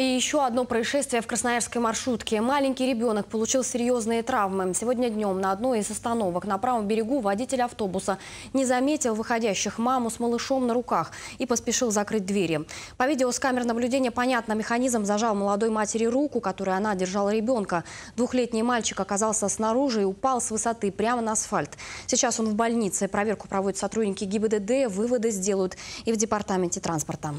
И еще одно происшествие в Красноярской маршрутке. Маленький ребенок получил серьезные травмы. Сегодня днем на одной из остановок на правом берегу водитель автобуса не заметил выходящих маму с малышом на руках и поспешил закрыть двери. По видео с камер наблюдения понятно, механизм зажал молодой матери руку, которой она держала ребенка. Двухлетний мальчик оказался снаружи и упал с высоты прямо на асфальт. Сейчас он в больнице. Проверку проводят сотрудники ГИБДД, выводы сделают и в департаменте транспорта.